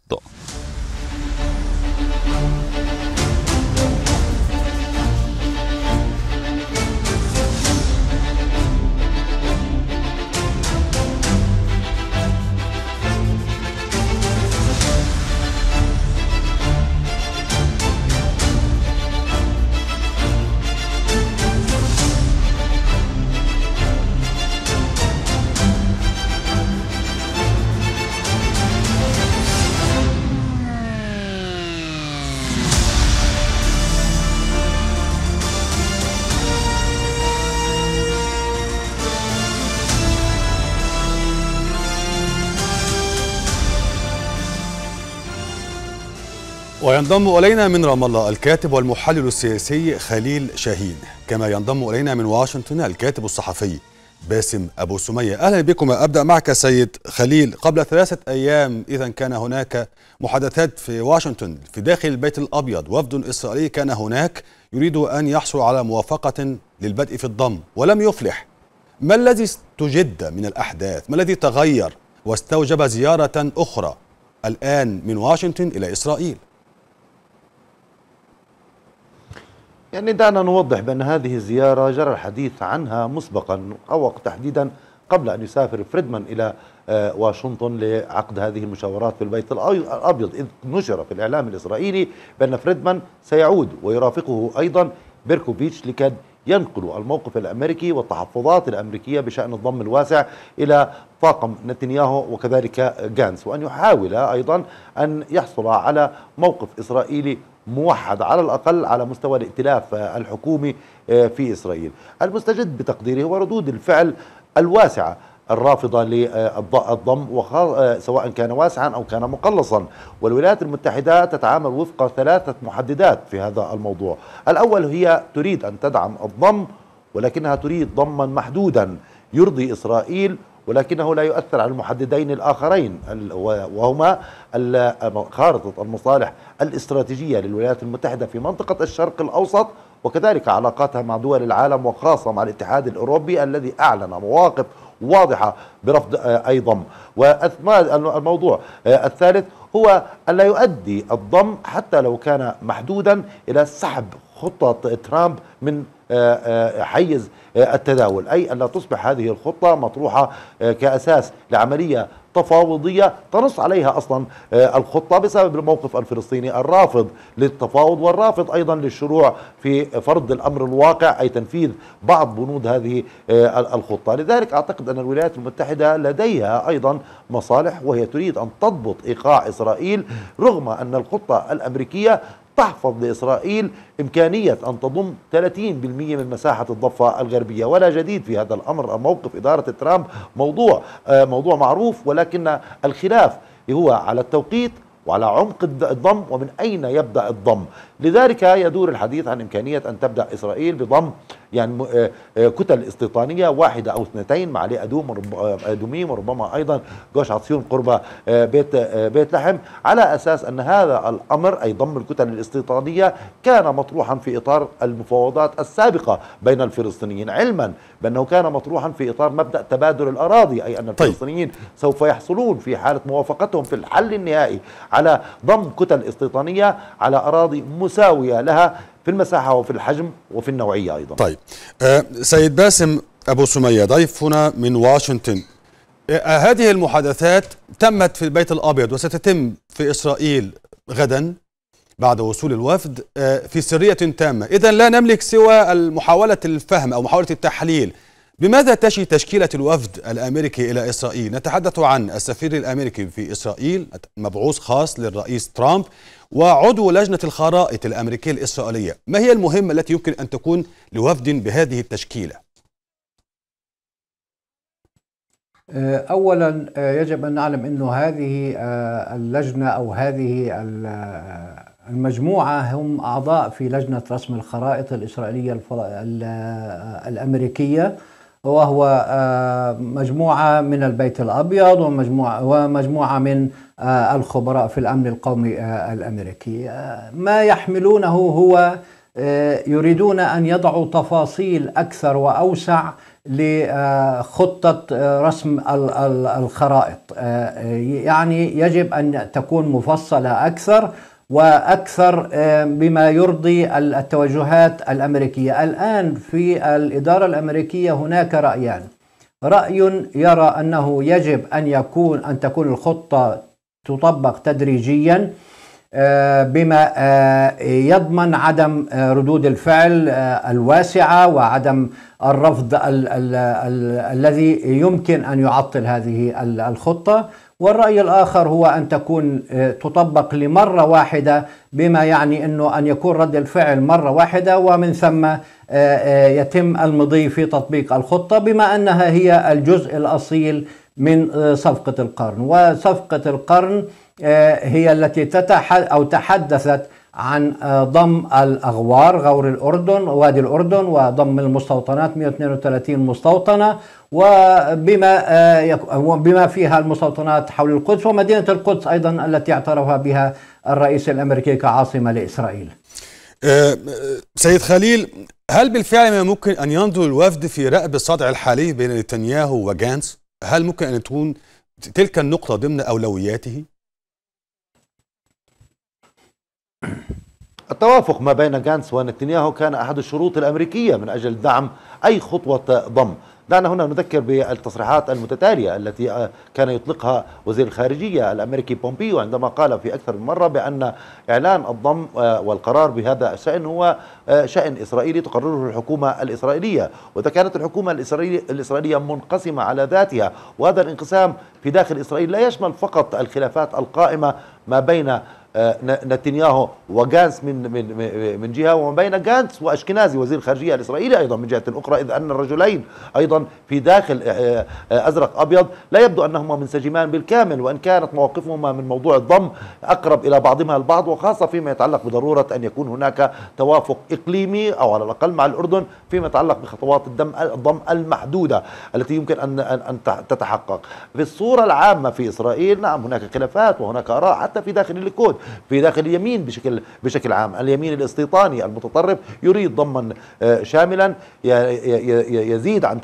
وينضم إلينا من رام الله الكاتب والمحلل السياسي خليل شاهين كما ينضم إلينا من واشنطن الكاتب الصحفي باسم أبو سمية أهلا بكم أبدأ معك سيد خليل قبل ثلاثة أيام إذا كان هناك محادثات في واشنطن في داخل البيت الأبيض وفد إسرائيلي كان هناك يريد أن يحصل على موافقة للبدء في الضم ولم يفلح ما الذي استجد من الأحداث ما الذي تغير واستوجب زيارة أخرى الآن من واشنطن إلى إسرائيل يعني دعنا نوضح بأن هذه الزيارة جرى الحديث عنها مسبقا أو تحديدا قبل أن يسافر فريدمان إلى آه، واشنطن لعقد هذه المشاورات في البيت الأبيض إذ نشر في الإعلام الإسرائيلي بأن فريدمان سيعود ويرافقه أيضا بيركوفيتش لكد ينقل الموقف الامريكي والتحفظات الامريكيه بشان الضم الواسع الى طاقم نتنياهو وكذلك جانس وان يحاول ايضا ان يحصل على موقف اسرائيلي موحد على الأقل على مستوى الائتلاف الحكومي آه، في إسرائيل المستجد بتقديري هو ردود الفعل الواسعة الرافضة للضم آه، سواء كان واسعا أو كان مقلصا والولايات المتحدة تتعامل وفق ثلاثة محددات في هذا الموضوع الأول هي تريد أن تدعم الضم ولكنها تريد ضما محدودا يرضي إسرائيل ولكنه لا يؤثر على المحددين الآخرين وهما خارطة المصالح الاستراتيجية للولايات المتحدة في منطقة الشرق الأوسط وكذلك علاقاتها مع دول العالم وخاصة مع الاتحاد الأوروبي الذي أعلن مواقف واضحة برفض آه، أي ضم وأثناء الموضوع آه، الثالث هو أن لا يؤدي الضم حتى لو كان محدودا إلى سحب خطة ترامب من آه، آه، حيز آه، التداول أي أن لا تصبح هذه الخطة مطروحة كأساس لعملية تفاوضية تنص عليها أصلا الخطة بسبب الموقف الفلسطيني الرافض للتفاوض والرافض أيضا للشروع في فرض الأمر الواقع أي تنفيذ بعض بنود هذه الخطة لذلك أعتقد أن الولايات المتحدة لديها أيضا مصالح وهي تريد أن تضبط إيقاع إسرائيل رغم أن الخطة الأمريكية تحفظ لإسرائيل إمكانية أن تضم 30% من مساحة الضفة الغربية ولا جديد في هذا الأمر موقف إدارة ترامب موضوع آه، موضوع معروف ولكن الخلاف هو على التوقيت وعلى عمق الضم ومن أين يبدأ الضم لذلك يدور الحديث عن إمكانية أن تبدأ إسرائيل بضم يعني آه، آه، كتل استيطانية واحدة أو اثنتين مع علي أدوم آه، أدوميم وربما أيضا جوش عطسيون قرب بيت بيت لحم على أساس أن هذا الأمر أي ضم الكتل الاستيطانية كان مطروحا في إطار المفاوضات السابقة بين الفلسطينيين علما بأنه كان مطروحا في إطار مبدأ تبادل الأراضي أي أن طيب. الفلسطينيين طيب. سوف يحصلون في حالة موافقتهم في الحل النهائي على ضم كتل استيطانية على أراضي مس مساوية لها في المساحة وفي الحجم وفي النوعية أيضا طيب آه سيد باسم أبو سمية ضيفنا من واشنطن آه هذه المحادثات تمت في البيت الأبيض وستتم في إسرائيل غدا بعد وصول الوفد آه في سرية تامة إذا لا نملك سوى محاولة الفهم أو محاولة التحليل بماذا تشي تشكيلة الوفد الأمريكي إلى إسرائيل؟ نتحدث عن السفير الأمريكي في إسرائيل مبعوث خاص للرئيس ترامب وعضو لجنة الخرائط الأمريكية الإسرائيلية ما هي المهمة التي يمكن أن تكون لوفد بهذه التشكيلة؟ آه، اولا آه، يجب ان نعلم انه هذه آه، اللجنه او هذه المجموعه هم اعضاء في لجنه رسم الخرائط الاسرائيليه الامريكيه وهو آه، مجموعة من البيت الأبيض ومجموعة, ومجموعة من آه، الخبراء في الأمن القومي آه، الأمريكي ما يحملونه هو يريدون أن يضعوا تفاصيل أكثر وأوسع لخطة رسم الخرائط يعني يجب أن تكون مفصلة أكثر واكثر آه، بما يرضي التوجهات الامريكيه الان في الاداره الامريكيه هناك رايان راي يرى انه يجب ان يكون ان تكون الخطه تطبق تدريجيا آه، بما آه، يضمن عدم ردود الفعل الواسعه وعدم الرفض الذي يمكن ان يعطل هذه الخطه والرأي الآخر هو أن تكون آه، تطبق لمرة واحدة بما يعني أنه أن يكون رد الفعل مرة واحدة ومن ثم آه، آه، يتم المضي في تطبيق الخطة بما أنها هي الجزء الأصيل من صفقة القرن وصفقة القرن هي التي تتحدث أو تحدثت عن آه، ضم الأغوار غور الأردن وادي الأردن وضم المستوطنات 132 مستوطنة وبما آه، بما فيها المستوطنات حول القدس ومدينة القدس أيضا التي اعترف بها الرئيس الأمريكي كعاصمة لإسرائيل آه، سيد خليل هل بالفعل ما ممكن أن ينظر الوفد في رأب الصدع الحالي بين نتنياهو وجانس؟ هل ممكن أن تكون تلك النقطة ضمن أولوياته؟ التوافق ما بين غانس ونتنياهو كان أحد الشروط الأمريكية من أجل دعم أي خطوة ضم دعنا هنا نذكر بالتصريحات المتتالية التي آه، كان يطلقها وزير الخارجية الأمريكي بومبيو عندما قال في أكثر من مرة بأن إعلان الضم آه، والقرار بهذا الشأن هو آه، شأن إسرائيلي تقرره الحكومة الإسرائيلية وإذا كانت الحكومة الإسرائيلية منقسمة على ذاتها وهذا الانقسام في داخل إسرائيل لا يشمل فقط الخلافات القائمة ما بين آه، نتنياهو وجانس من من من جهه ومن بين جانس واشكنازي وزير الخارجيه الاسرائيلي ايضا من جهه اخرى اذ ان الرجلين ايضا في داخل آه، آه، ازرق ابيض لا يبدو انهما منسجمان بالكامل وان كانت مواقفهما من موضوع الضم اقرب الى بعضهما البعض وخاصه فيما يتعلق بضروره ان يكون هناك توافق اقليمي او على الاقل مع الاردن فيما يتعلق بخطوات الدم الضم المحدوده التي يمكن ان ان تتحقق في الصوره العامه في اسرائيل نعم هناك خلافات وهناك اراء حتى في داخل الليكود في داخل اليمين بشكل بشكل عام اليمين الاستيطاني المتطرف يريد ضما آه، شاملا يزيد عن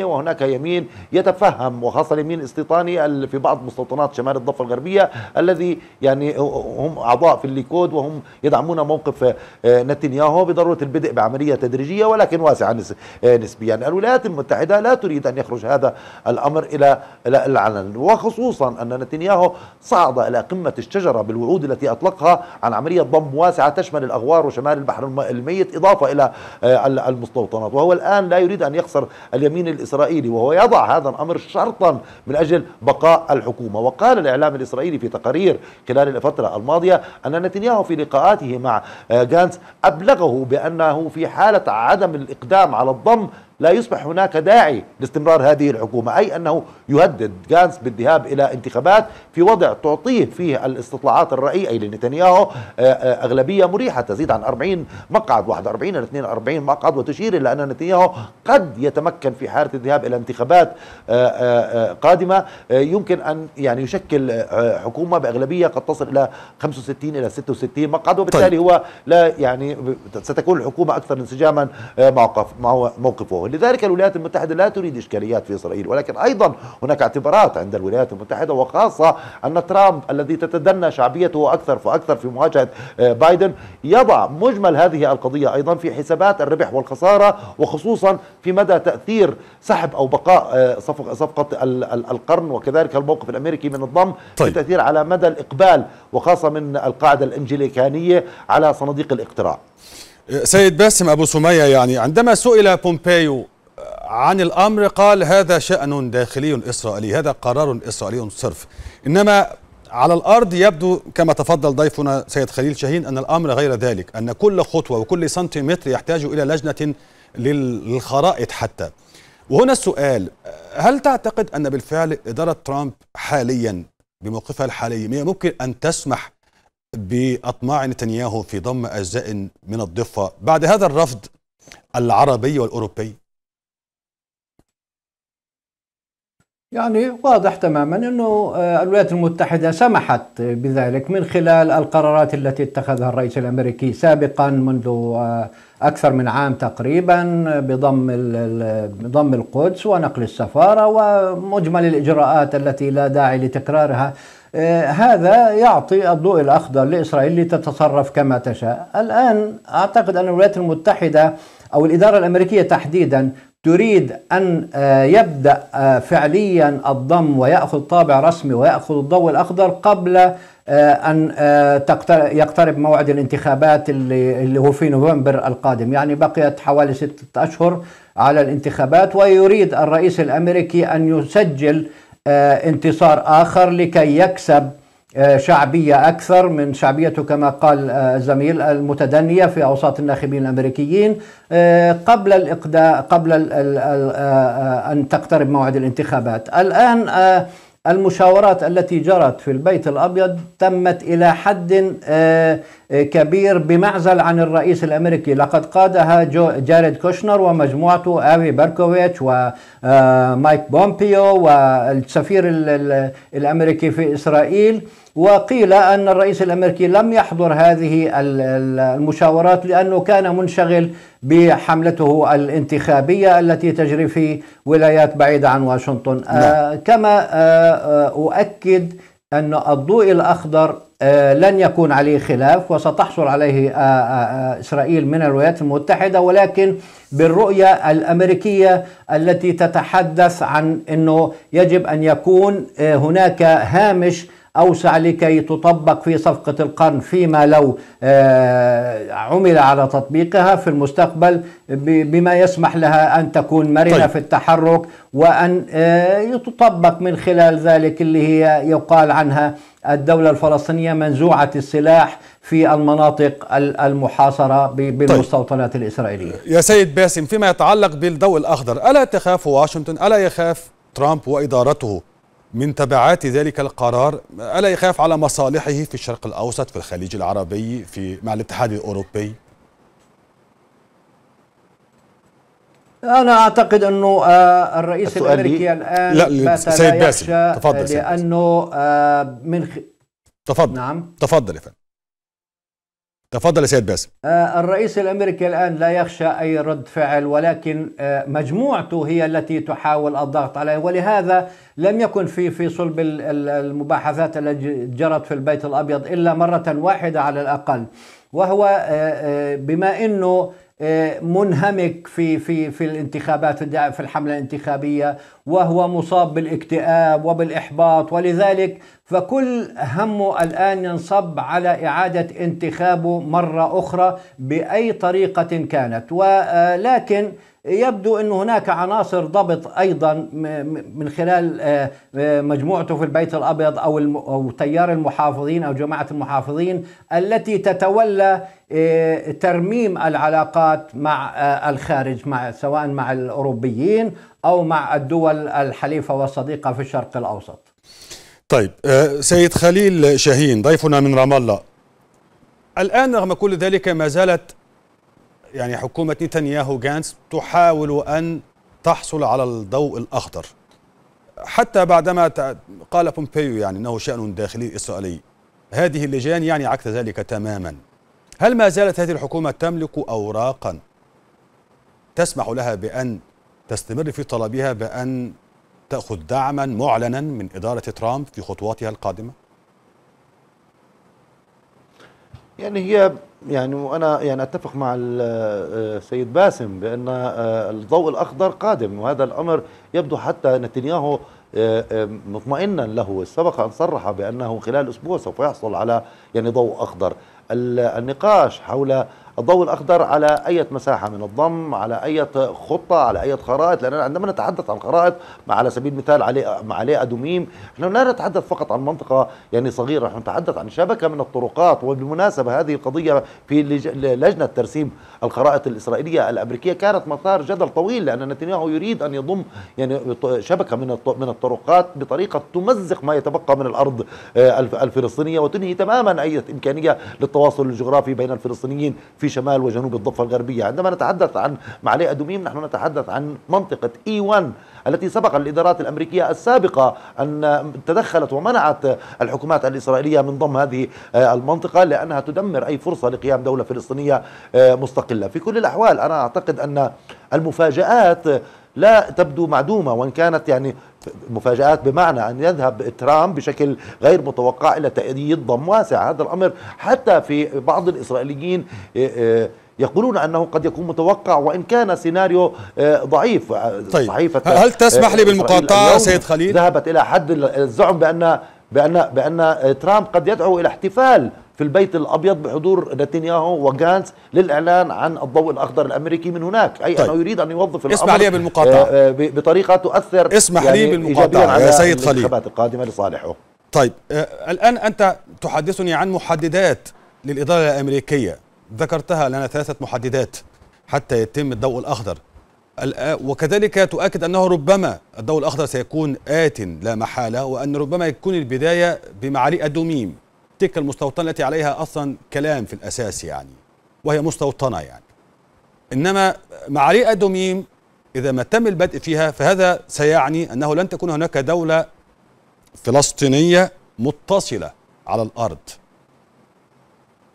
30% وهناك يمين يتفهم وخاصه اليمين الاستيطاني في بعض مستوطنات شمال الضفه الغربيه الذي يعني هم اعضاء في الليكود وهم يدعمون موقف آه، نتنياهو بضروره البدء بعمليه تدريجيه ولكن واسعه آه، نسبيا الولايات المتحده لا تريد ان يخرج هذا الامر الى العلن وخصوصا ان نتنياهو صعد الى قمه الشجره بالوعود الجهود التي أطلقها عن عملية ضم واسعة تشمل الأغوار وشمال البحر الميت إضافة إلى آه، المستوطنات وهو الآن لا يريد أن يخسر اليمين الإسرائيلي وهو يضع هذا الأمر شرطا من أجل بقاء الحكومة وقال الإعلام الإسرائيلي في تقارير خلال الفترة الماضية أن نتنياهو في لقاءاته مع آه، جانس أبلغه بأنه في حالة عدم الإقدام على الضم لا يصبح هناك داعي لاستمرار هذه الحكومة أي أنه يهدد جانس بالذهاب إلى انتخابات في وضع تعطيه فيه الاستطلاعات الرأي أي لنتنياهو آه، آه، أغلبية مريحة تزيد عن 40 مقعد 41 إلى 42 مقعد وتشير إلى أن نتنياهو قد يتمكن في حالة الذهاب إلى انتخابات آه، قادمة يمكن أن يعني يشكل حكومة بأغلبية قد تصل إلى 65 إلى 66 مقعد وبالتالي طيب. هو لا يعني ستكون الحكومة أكثر انسجاما مع موقفه ولذلك الولايات المتحدة لا تريد إشكاليات في إسرائيل ولكن أيضا هناك اعتبارات عند الولايات المتحدة وخاصة أن ترامب الذي تتدنى شعبيته أكثر فأكثر في مواجهة آه، بايدن يضع مجمل هذه القضية أيضا في حسابات الربح والخسارة وخصوصا في مدى تأثير سحب أو بقاء آه، صفقة القرن وكذلك الموقف الأمريكي من الضم طيب. في تأثير على مدى الإقبال وخاصة من القاعدة الإنجليكانية على صناديق الاقتراع سيد باسم أبو سمية يعني عندما سئل بومبيو آه، عن الأمر قال هذا شأن داخلي إسرائيلي هذا قرار إسرائيلي صرف إنما على الأرض يبدو كما تفضل ضيفنا سيد خليل شاهين أن الأمر غير ذلك أن كل خطوة وكل سنتيمتر يحتاج إلى لجنة للخرائط حتى وهنا السؤال آه، هل تعتقد أن بالفعل إدارة ترامب حاليا بموقفها الحالي ممكن أن تسمح بأطماع نتنياهو في ضم أجزاء من الضفة بعد هذا الرفض العربي والأوروبي يعني واضح تماما انه آه، الولايات المتحده سمحت بذلك من خلال القرارات التي اتخذها الرئيس الامريكي سابقا منذ آه، اكثر من عام تقريبا بضم بضم القدس ونقل السفاره ومجمل الاجراءات التي لا داعي لتكرارها آه، هذا يعطي الضوء الأخضر لإسرائيل لتتصرف كما تشاء الآن أعتقد أن الولايات المتحدة أو الإدارة الأمريكية تحديدا تريد أن آه، يبدأ آه، فعليا الضم ويأخذ طابع رسمي ويأخذ الضوء الأخضر قبل أن يقترب موعد الانتخابات اللي هو في نوفمبر القادم يعني بقيت حوالي ستة أشهر على الانتخابات ويريد الرئيس الأمريكي أن يسجل آه، انتصار آخر لكي يكسب آه، شعبية أكثر من شعبيته كما قال آه، الزميل المتدنية في أوساط الناخبين الأمريكيين قبل الإقداء قبل أن تقترب موعد الانتخابات الآن المشاورات التي جرت في البيت الابيض تمت الى حد آه، آه، كبير بمعزل عن الرئيس الامريكي لقد قادها جاريد كوشنر ومجموعته ابي بركوفيتش ومايك آه، بومبيو والسفير الامريكي في اسرائيل وقيل أن الرئيس الأمريكي لم يحضر هذه المشاورات لأنه كان منشغل بحملته الانتخابية التي تجري في ولايات بعيدة عن واشنطن آه نعم. كما آه،, آه أؤكد أن الضوء الأخضر آه لن يكون عليه خلاف وستحصل عليه آه، آه، إسرائيل من الولايات المتحدة ولكن بالرؤية الأمريكية التي تتحدث عن أنه يجب أن يكون هناك هامش أوسع لكي تطبق في صفقة القرن فيما لو آه، عمل على تطبيقها في المستقبل بما يسمح لها أن تكون مرنة طيب. في التحرك وأن آه، يتطبق من خلال ذلك اللي هي يقال عنها الدولة الفلسطينية منزوعة السلاح في المناطق المحاصرة طيب. بالمستوطنات طيب. الإسرائيلية يا سيد باسم فيما يتعلق بالضوء الأخضر ألا تخاف واشنطن ألا يخاف ترامب وإدارته من تبعات ذلك القرار ألا يخاف على مصالحه في الشرق الأوسط في الخليج العربي في مع الاتحاد الأوروبي أنا أعتقد أنه آه، الرئيس الأمريكي الآن لا آه، سيد باسم تفضل لأنه آه، من خ... تفضل نعم تفضل يا فندم تفضل يا سيد باسم آه، الرئيس الامريكي الان لا يخشى اي رد فعل ولكن آه، مجموعته هي التي تحاول الضغط عليه ولهذا لم يكن في في صلب المباحثات التي جرت في البيت الابيض الا مره واحده على الاقل وهو آه، بما انه منهمك في في في الانتخابات في الحمله الانتخابيه وهو مصاب بالاكتئاب وبالاحباط ولذلك فكل همه الان ينصب على اعاده انتخابه مره اخرى باي طريقه كانت ولكن آه، يبدو أن هناك عناصر ضبط أيضا من خلال آه، آه، مجموعته في البيت الأبيض أو أو تيار المحافظين أو جماعة المحافظين التي تتولى آه، ترميم العلاقات مع الخارج مع سواء مع الأوروبيين أو مع الدول الحليفة والصديقة في الشرق الأوسط طيب سيد خليل شاهين ضيفنا من رام الله الآن رغم كل ذلك ما زالت يعني حكومة نتنياهو جانس تحاول أن تحصل على الضوء الأخضر حتى بعدما قال بومبيو يعني أنه شأن داخلي إسرائيلي هذه اللجان يعني عكس ذلك تماما هل ما زالت هذه الحكومة تملك أوراقا تسمح لها بأن تستمر في طلبها بأن تأخذ دعما معلنا من إدارة ترامب في خطواتها القادمة؟ يعني هي يعني وانا يعني اتفق مع السيد آه، باسم بان آه، الضوء الاخضر قادم وهذا الامر يبدو حتى نتنياهو آه، مطمئنا له سبق ان صرح بانه خلال اسبوع سوف يحصل على يعني ضوء اخضر النقاش حول الضوء الاخضر على اي مساحه من الضم على اي خطه على اي خرائط لان عندما نتحدث عن خرائط على سبيل المثال عليه عليه ادوميم احنا لا نتحدث فقط عن منطقه يعني صغيره نحن نتحدث عن شبكه من الطرقات وبالمناسبه هذه القضيه في لجنه ترسيم الخرائط الاسرائيليه الامريكيه كانت مثار جدل طويل لان نتنياهو يريد ان يضم يعني شبكه من من الطرقات بطريقه تمزق ما يتبقى من الارض آه، الفلسطينيه وتنهي تماما اي امكانيه للتواصل الجغرافي بين الفلسطينيين في شمال وجنوب الضفة الغربية عندما نتحدث عن معالي أدوميم نحن نتحدث عن منطقة إي 1 التي سبق الإدارات الأمريكية السابقة أن تدخلت ومنعت الحكومات الإسرائيلية من ضم هذه آه، المنطقة لأنها تدمر أي فرصة لقيام دولة فلسطينية آه، مستقلة في كل الأحوال أنا أعتقد أن المفاجآت لا تبدو معدومة وإن كانت يعني مفاجآت بمعنى أن يذهب ترامب بشكل غير متوقع إلى تأييد ضم واسع هذا الأمر حتى في بعض الإسرائيليين آه، آه، يقولون انه قد يكون متوقع وان كان سيناريو آه، ضعيف طيب صحيفه هل تسمح لي بالمقاطعه سيد خليل؟ ذهبت الى حد الزعم بان بان بان ترامب قد يدعو الى احتفال في البيت الابيض بحضور نتنياهو وجانس للاعلان عن الضوء الاخضر الامريكي من هناك اي طيب. انه يريد ان يوظف الامر اسمح لي بالمقاطعه آه، آه، بطريقه تؤثر اسمح يعني لي بالمقاطعه يا سيد خليل القادمه لصالحه طيب آه الان انت تحدثني عن محددات للاداره الامريكيه ذكرتها لنا ثلاثه محددات حتى يتم الضوء الاخضر وكذلك تؤكد انه ربما الضوء الاخضر سيكون ات لا محاله وان ربما يكون البدايه بمعالي ادوميم تلك المستوطنة التي عليها أصلا كلام في الأساس يعني وهي مستوطنة يعني إنما معالي أدوميم إذا ما تم البدء فيها فهذا سيعني أنه لن تكون هناك دولة فلسطينية متصلة على الأرض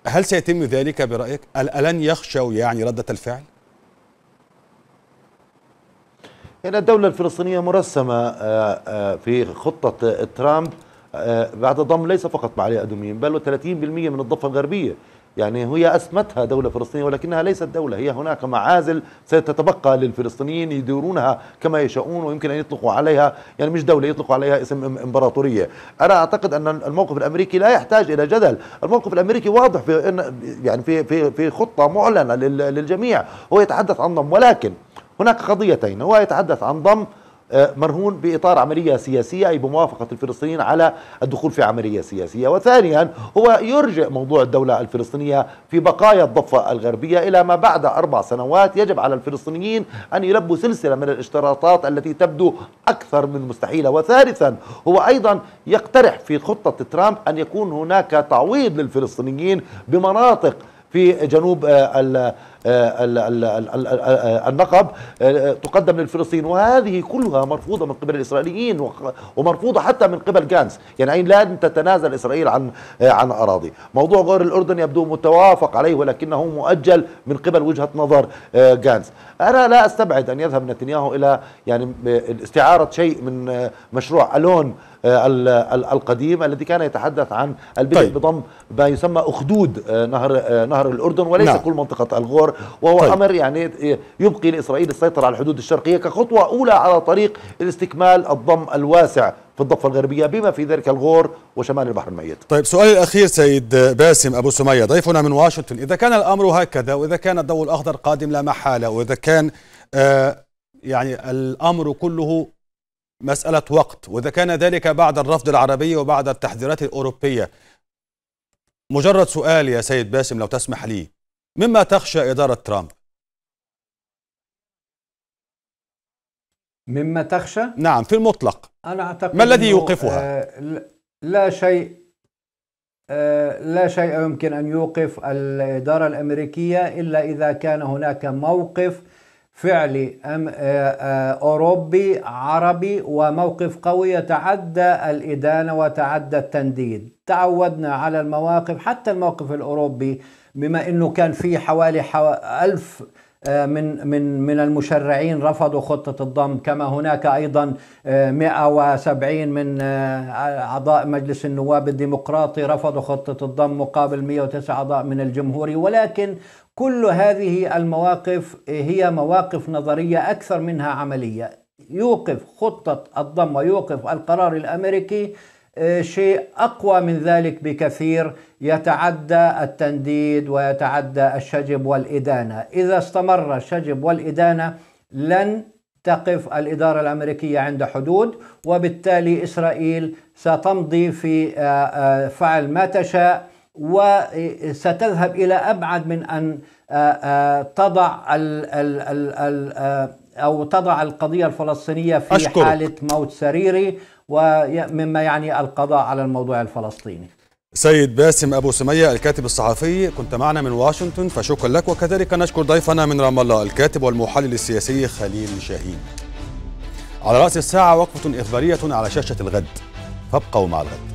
هل سيتم ذلك برأيك؟ ألن يخشوا يعني ردة الفعل؟ يعني الدولة الفلسطينية مرسمة آه، آه، في خطة ترامب بعد آه، ضم ليس فقط مع علي أدوميم بل 30% من الضفة الغربية يعني هي أسمتها دولة فلسطينية ولكنها ليست دولة هي هناك معازل ستتبقى للفلسطينيين يديرونها كما يشاؤون ويمكن أن يطلقوا عليها يعني مش دولة يطلقوا عليها اسم إمبراطورية أنا أعتقد أن الموقف الأمريكي لا يحتاج إلى جدل الموقف الأمريكي واضح في إن يعني في في في خطة معلنة للجميع هو يتحدث عن ضم ولكن هناك قضيتين هو يتحدث عن ضم آه، مرهون بإطار عملية سياسية أي بموافقة الفلسطينيين على الدخول في عملية سياسية وثانيا هو يرجع موضوع الدولة الفلسطينية في بقايا الضفة الغربية إلى ما بعد أربع سنوات يجب على الفلسطينيين أن يلبوا سلسلة من الاشتراطات التي تبدو أكثر من مستحيلة وثالثا هو أيضا يقترح في خطة ترامب أن يكون هناك تعويض للفلسطينيين بمناطق في جنوب آه، النقب تقدم للفلسطين وهذه كلها مرفوضة من قبل الإسرائيليين ومرفوضة حتى من قبل جانس يعني لن تتنازل إسرائيل عن آه، عن أراضي موضوع غور الأردن يبدو متوافق عليه ولكنه مؤجل من قبل وجهة نظر آه، جانس أنا لا أستبعد أن يذهب نتنياهو إلى يعني استعارة شيء من آه، مشروع ألون القديم الذي كان يتحدث عن البدء طيب. بضم ما يسمى أخدود نهر نهر الأردن وليس نعم. كل منطقة الغور وهو طيب. أمر يعني يبقي لإسرائيل السيطرة على الحدود الشرقية كخطوة أولى على طريق الاستكمال الضم الواسع في الضفة الغربية بما في ذلك الغور وشمال البحر الميت طيب سؤال الأخير سيد باسم أبو سمية ضيفنا من واشنطن إذا كان الأمر هكذا وإذا كان الضوء الأخضر قادم لا محالة وإذا كان آه يعني الأمر كله مسألة وقت وإذا كان ذلك بعد الرفض العربي وبعد التحذيرات الأوروبية مجرد سؤال يا سيد باسم لو تسمح لي مما تخشى إدارة ترامب مما تخشى؟ نعم في المطلق أنا أعتقد ما الذي يوقفها؟ آه، لا شيء آه، لا شيء يمكن أن يوقف الإدارة الأمريكية إلا إذا كان هناك موقف فعلي أم آه، أوروبي عربي وموقف قوي يتعدى الإدانة وتعدى التنديد تعودنا على المواقف حتى الموقف الأوروبي بما انه كان في حوالي, حو... ألف آه، من من من المشرعين رفضوا خطة الضم كما هناك أيضا 170 آه، من آه، أعضاء مجلس النواب الديمقراطي رفضوا خطة الضم مقابل 109 أعضاء من الجمهوري ولكن كل هذه المواقف هي مواقف نظرية أكثر منها عملية يوقف خطة الضم ويوقف القرار الأمريكي آه، شيء اقوى من ذلك بكثير يتعدى التنديد ويتعدى الشجب والادانه، اذا استمر الشجب والادانه لن تقف الاداره الامريكيه عند حدود وبالتالي اسرائيل ستمضي في آه، آه، فعل ما تشاء وستذهب الى ابعد من ان تضع او تضع القضيه الفلسطينيه في أشكرك. حاله موت سريري ومما يعني القضاء على الموضوع الفلسطيني سيد باسم أبو سمية الكاتب الصحفي كنت معنا من واشنطن فشكرا لك وكذلك نشكر ضيفنا من رام الله الكاتب والمحلل السياسي خليل شاهين على رأس الساعة وقفة إخبارية على شاشة الغد فابقوا مع الغد